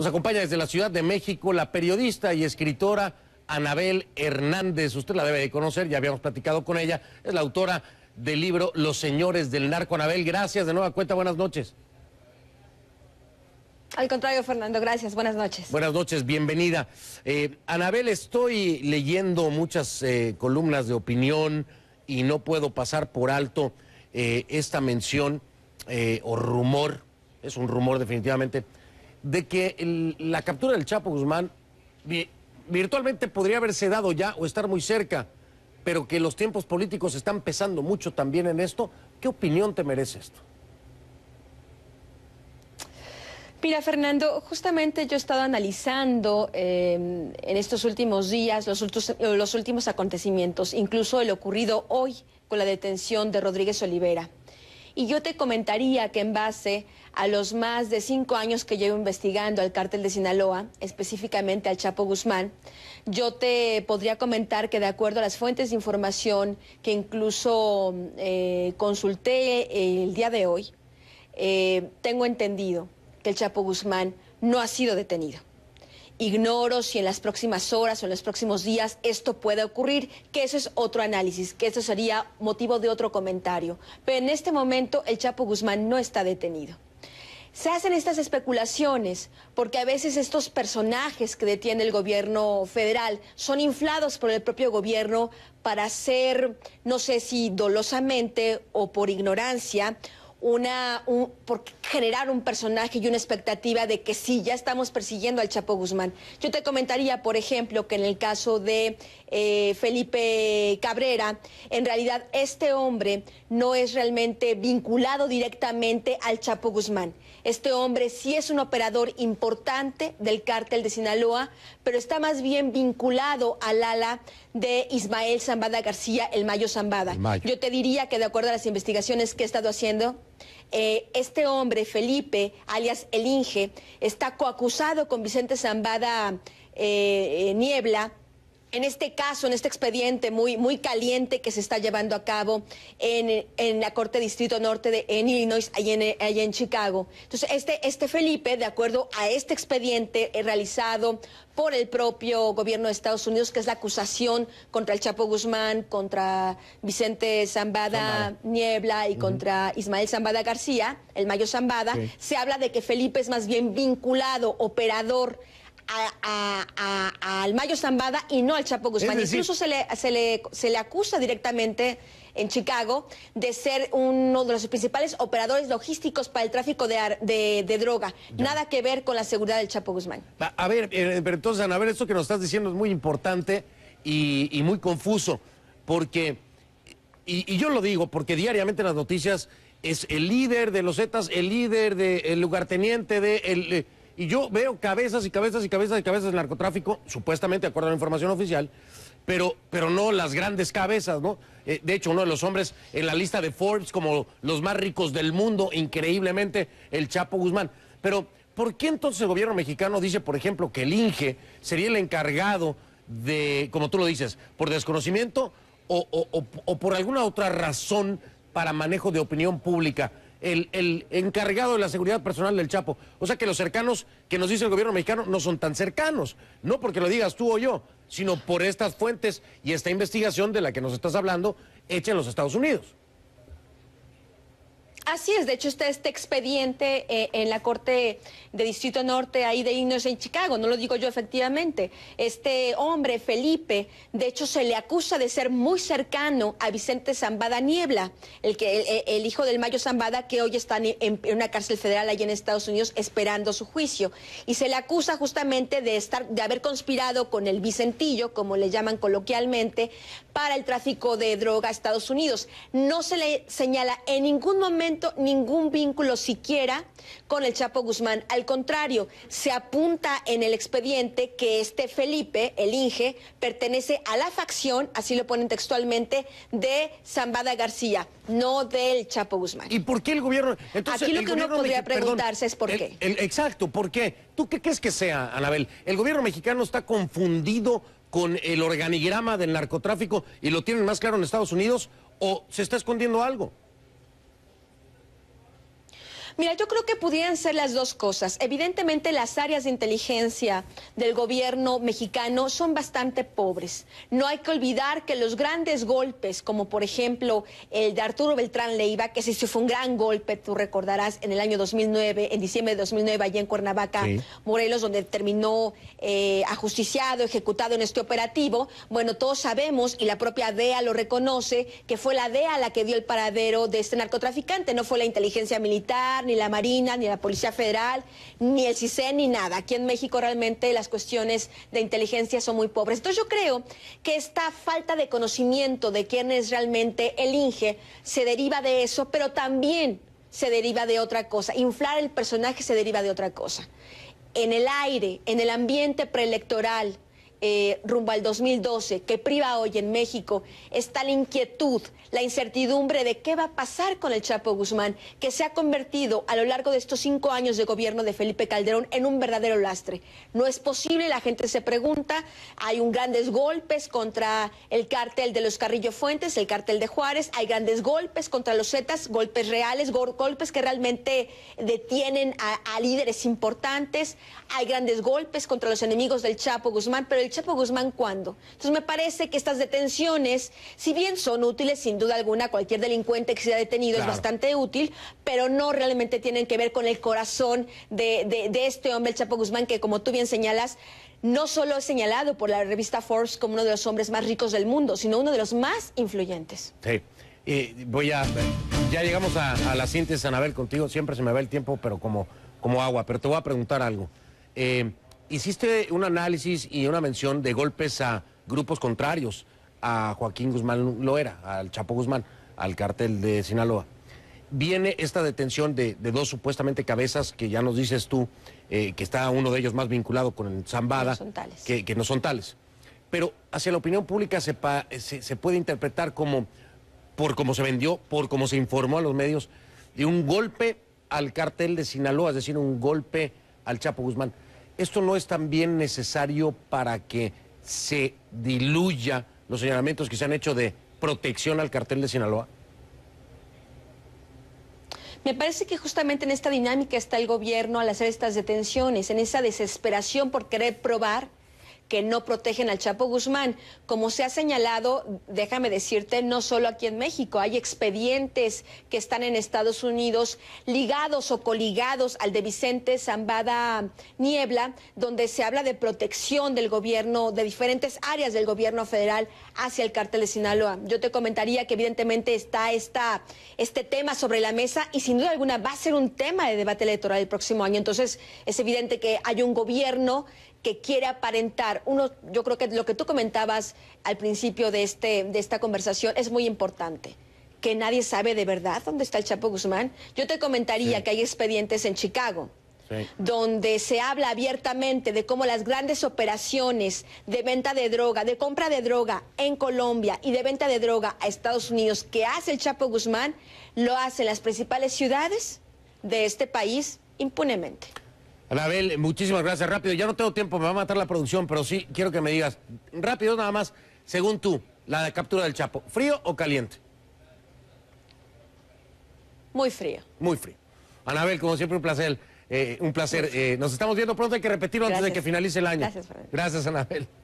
Nos acompaña desde la Ciudad de México la periodista y escritora Anabel Hernández. Usted la debe de conocer, ya habíamos platicado con ella. Es la autora del libro Los Señores del Narco. Anabel, gracias de nueva cuenta, buenas noches. Al contrario, Fernando, gracias. Buenas noches. Buenas noches, bienvenida. Eh, Anabel, estoy leyendo muchas eh, columnas de opinión y no puedo pasar por alto eh, esta mención o rumor, es un rumor definitivamente, de que la captura del Chapo Guzmán virtualmente podría haberse dado ya o estar muy cerca, pero que los tiempos políticos están pesando mucho también en esto. ¿Qué opinión te merece esto? Mira, Fernando, justamente yo he estado analizando em, en estos últimos días los, los últimos acontecimientos, incluso el ocurrido hoy con la detención de Rodríguez Olivera. Y yo te comentaría que en base a los más de cinco años que llevo investigando al cártel de Sinaloa, específicamente al Chapo Guzmán, yo te podría comentar que de acuerdo a las fuentes de información que incluso eh, consulté eh, el día de hoy, eh, tengo entendido que el Chapo Guzmán no ha sido detenido. Ignoro si en las próximas horas o en los próximos días esto puede ocurrir, que eso es otro análisis, que eso sería motivo de otro comentario. Pero en este momento el Chapo Guzmán no está detenido. Se hacen estas especulaciones porque a veces estos personajes que detiene el gobierno federal son inflados por el propio gobierno para hacer, no sé si dolosamente o por ignorancia, una, por generar un personaje y una expectativa de que sí, ya estamos persiguiendo al Chapo Guzmán. Yo te comentaría, por ejemplo, que en el caso de eh, Felipe Cabrera, en realidad este hombre no es realmente vinculado directamente al Chapo Guzmán. Este hombre sí es un operador importante del cártel de Sinaloa, pero está más bien vinculado al ala de Ismael Zambada García, el Mayo Zambada. Yo te diría que de acuerdo a las investigaciones que he estado haciendo, eh, este hombre, Felipe, alias El Inge, está coacusado con Vicente Zambada eh, eh, Niebla en este caso, en este expediente muy, muy caliente que se está llevando a cabo en, la Corte Distrito Norte de en Illinois, allá en, Chicago. Entonces, este, este Felipe, de acuerdo a este expediente eh, realizado por el propio gobierno de Estados Unidos, que es la acusación contra el Chapo Guzmán, contra Vicente Zambada, Niebla y contra Ismael Zambada García, el Mayo Zambada, se habla de que Felipe es más bien vinculado, operador al Mayo Zambada y no al Chapo Guzmán. Incluso se le, se, le, acusa directamente en Chicago de ser uno de los principales operadores logísticos para el tráfico de, de, droga. Nada que ver con la seguridad del Chapo Guzmán. A, ver, eh, pero entonces, a ver, esto que nos estás diciendo es muy importante y, muy confuso, porque, y, yo lo digo, porque diariamente en las noticias es el líder de los Zetas, el líder del lugarteniente de... El, eh, y yo veo cabezas y cabezas y cabezas y cabezas de narcotráfico, supuestamente de acuerdo a la información oficial, pero, pero no las grandes cabezas, ¿no? Eh, de hecho, uno de los hombres en la lista de Forbes como los más ricos del mundo, increíblemente, el Chapo Guzmán. Pero, ¿por qué entonces el gobierno mexicano dice, por ejemplo, que el INGE sería el encargado de, como tú lo dices, por desconocimiento o por alguna otra razón para manejo de opinión pública? el, el, encargado de la seguridad personal del Chapo. O sea que los cercanos que nos dice el gobierno mexicano no son tan cercanos, no porque lo digas tú o yo, sino por estas fuentes y esta investigación de la que nos estás hablando hecha en los Estados Unidos. Así es, de hecho está este expediente eh, en la Corte de Distrito Norte, ahí de Illinois en Chicago, no lo digo yo efectivamente. Este hombre, Felipe, de hecho se le acusa de ser muy cercano a Vicente Zambada Niebla, el, que, el, hijo del Mayo Zambada que hoy está en, una cárcel federal allí en Estados Unidos esperando su juicio. Y se le acusa justamente de, estar, de haber conspirado con el Vicentillo, como le llaman coloquialmente, para el tráfico de droga a Estados Unidos. No se le señala en ningún momento ningún vínculo siquiera con el Chapo Guzmán. Al contrario, se apunta en el expediente que este Felipe, el Inge, pertenece a la facción, así lo ponen textualmente, de Zambada García, no del Chapo Guzmán. ¿Y por qué el gobierno? Aquí lo que uno podría preguntarse es por qué. exacto, ¿por qué? ¿Tú qué crees que sea, Anabel? ¿El gobierno mexicano está confundido con el organigrama del narcotráfico y lo tienen más claro en Estados Unidos o se está escondiendo algo? Mira, yo creo que pudieran ser las dos cosas. Evidentemente las áreas de inteligencia del gobierno mexicano son bastante pobres. No hay que olvidar que los grandes golpes, como por ejemplo el de Arturo Beltrán Leiva, que sí fue un gran golpe, tú recordarás, en el año 2009, en diciembre de 2009, allá en Cuernavaca, Morelos, donde terminó eh, ajusticiado, ejecutado en este operativo. Bueno, todos sabemos, y la propia DEA lo reconoce, que fue la DEA la que dio el paradero de este narcotraficante, no fue la inteligencia militar ni la Marina, ni la Policía Federal, ni el CISEN, ni nada. Aquí en México realmente las cuestiones de inteligencia son muy pobres. Entonces yo creo que esta falta de conocimiento de quién es realmente el INGE se deriva de eso, pero también se deriva de otra cosa. Inflar el personaje se deriva de otra cosa. En el aire, en el ambiente preelectoral, eh, rumbo al 2012 que priva hoy en México está la inquietud, la incertidumbre de qué va a pasar con el Chapo Guzmán, que se ha convertido a lo largo de estos cinco años de gobierno de Felipe Calderón en un verdadero lastre. No es posible, la gente se pregunta, hay un grandes golpes contra el cártel de los Carrillo Fuentes, el cártel de Juárez, hay grandes golpes contra los Zetas, golpes reales, golpes que realmente detienen a líderes importantes, hay grandes golpes contra los enemigos del Chapo Guzmán, pero el Chapo Guzmán cuándo. Entonces me parece que estas detenciones, si bien son útiles, sin duda alguna, cualquier delincuente que se sea detenido es bastante útil, pero no realmente tienen que ver con el corazón de, este hombre, el Chapo Guzmán, que como tú bien señalas, no solo es señalado por la revista Forbes como uno de los hombres más ricos del mundo, sino uno de los más influyentes. Sí. voy a. Ya llegamos a, la síntesis, Anabel, contigo. Siempre se me va el tiempo, pero como, como agua. Pero te voy a preguntar algo. Eh, hiciste un análisis y una mención de golpes a grupos contrarios a Joaquín Guzmán Loera, al Chapo Guzmán, al cartel de Sinaloa. Viene esta detención de, dos supuestamente cabezas que ya nos dices tú eh, que está uno de ellos más vinculado con el Zambada, que, no son tales. Pero hacia la opinión pública se, puede interpretar como, por cómo se vendió, por cómo se informó a los medios, de un golpe al cartel de Sinaloa, es decir, un golpe al Chapo Guzmán esto no es también necesario para que se diluya los señalamientos que se han hecho de protección al cartel de Sinaloa? Me parece que justamente en esta dinámica está el gobierno al hacer estas detenciones, en esa desesperación por querer probar que no protegen al Chapo Guzmán. Como se ha señalado, déjame decirte, no solo aquí en México, hay expedientes que están en Estados Unidos ligados o coligados al de Vicente Zambada Niebla, donde se habla de protección del gobierno, de diferentes áreas del gobierno federal hacia el cártel de Sinaloa. Yo te comentaría que evidentemente está esta, este tema sobre la mesa y sin duda alguna va a ser un tema de debate electoral el próximo año. Entonces es evidente que hay un gobierno que quiere aparentar. Uno, yo creo que lo que tú comentabas al principio de, este, de esta conversación es muy importante que nadie sabe de verdad dónde está el Chapo Guzmán. Yo te comentaría que hay expedientes en Chicago. donde se habla abiertamente de cómo las grandes operaciones de venta de droga, de compra de droga en Colombia y de venta de droga a Estados Unidos que hace el Chapo Guzmán, lo hacen las principales ciudades de este país impunemente. Anabel, muchísimas gracias. Rápido, ya no tengo tiempo, me va a matar la producción, pero sí quiero que me digas, rápido nada más, según tú, la captura del Chapo, ¿frío o caliente? Muy frío. Muy frío. Anabel, como siempre, un placer. Eh, un placer. Eh, nos estamos viendo pronto, hay que repetirlo antes de que finalice el año. Gracias, Gracias, Anabel.